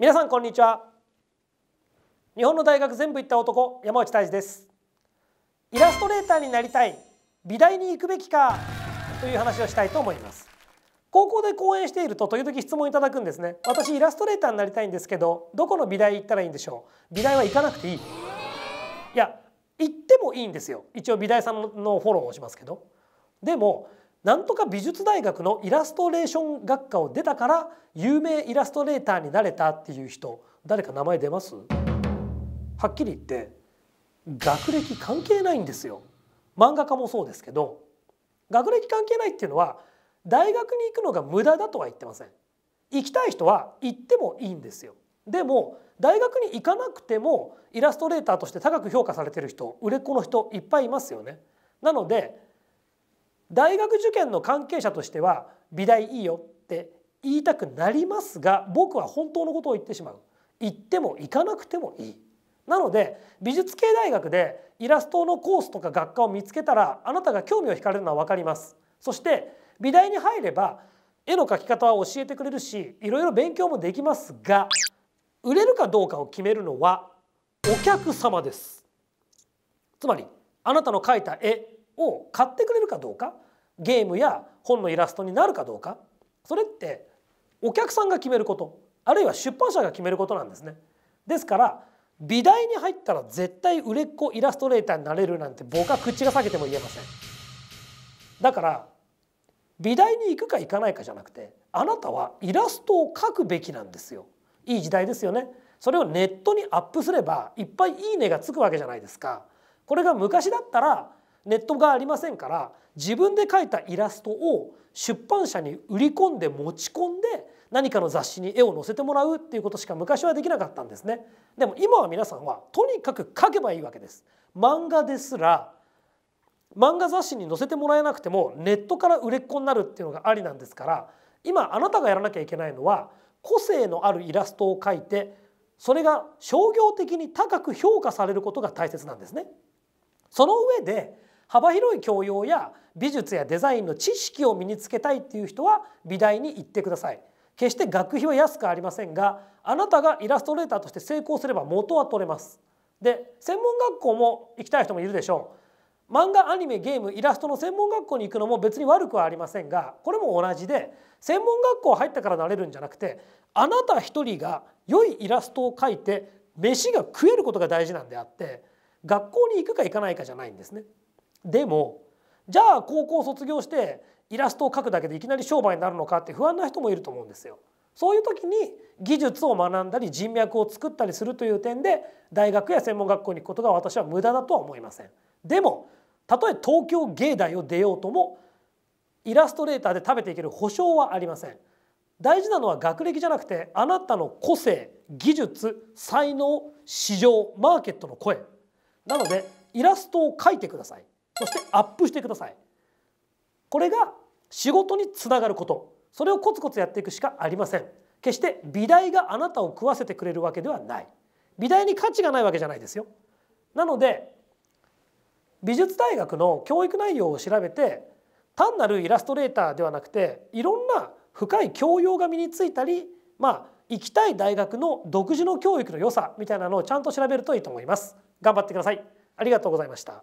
皆さんこんにちは日本の大学全部行った男山内泰治ですイラストレーターになりたい美大に行くべきかという話をしたいと思います高校で講演していると時々質問いただくんですね私イラストレーターになりたいんですけどどこの美大行ったらいいんでしょう美大は行かなくていいいや行ってもいいんですよ一応美大さんのフォローをしますけどでもなんとか美術大学のイラストレーション学科を出たから有名イラストレーターになれたっていう人誰か名前出ますはっきり言って学歴関係ないんですよ漫画家もそうですけど学歴関係ないっていうのは大学に行くのが無駄だとは言ってません行きたい人は行ってもいいんですよでも大学に行かなくてもイラストレーターとして高く評価されてる人売れっ子の人いっぱいいますよねなので大学受験の関係者としては美大いいよって言いたくなりますが僕は本当のことを言ってしまう行っても行かなくてもいいなので美術系大学でイラストのコースとか学科を見つけたらあなたが興味を惹かれるのは分かりますそして美大に入れば絵の描き方は教えてくれるしいろいろ勉強もできますが売れるかどうかを決めるのはお客様ですつまりあなたの描いた絵を買ってくれるかどうかゲームや本のイラストになるかどうかそれってお客さんが決めることあるいは出版社が決めることなんですね。ですから美大に入ったら絶対売れっ子イラストレーターになれるなんて僕は口が裂けても言えません。だから美大に行くか行かないかじゃなくてあなたはイラストを描くべきなんですよ。いい時代ですよね。それをネットにアップすればいっぱいいいねがつくわけじゃないですか。これが昔だったらネットがありませんから自分で描いたイラストを出版社に売り込んで持ち込んで何かの雑誌に絵を載せてもらうっていうことしか昔はできなかったんですねでも今は皆さんはとにかく描けばいいわけです漫画ですら漫画雑誌に載せてもらえなくてもネットから売れっ子になるっていうのがありなんですから今あなたがやらなきゃいけないのは個性のあるイラストを描いてそれが商業的に高く評価されることが大切なんですねその上で幅広い教養や美術やデザインの知識を身につけたいっていう人は美大に行ってください決して学費は安くありませんがあなたがイラストレーターとして成功すれば元は取れますで専門学校も行きたい人もいるでしょう漫画アニメゲームイラストの専門学校に行くのも別に悪くはありませんがこれも同じで専門学校入ったからなれるんじゃなくてあなた一人が良いイラストを描いて飯が食えることが大事なんであって学校に行くか行かないかじゃないんですね。でもじゃあ高校卒業してイラストを描くだけでいきなり商売になるのかって不安な人もいると思うんですよ。そういう時に技術を学んだり人脈を作ったりするという点で大学や専門学校に行くことが私は無駄だとは思いません。でもたとえ東京芸大を出ようともイラストレーターで食べていける保証はありません。大事なのは学歴じゃなくてあなたの個性技術才能市場マーケットの声なのでイラストを描いてくださいそしてアップしてくださいこれが仕事につながることそれをコツコツやっていくしかありません決して美大があなたを食わせてくれるわけではない美大に価値がないわけじゃないですよなので美術大学の教育内容を調べて単なるイラストレーターではなくていろんな深い教養が身についたりまあ行きたい大学の独自の教育の良さみたいなのをちゃんと調べるといいと思います。頑張ってください。ありがとうございました。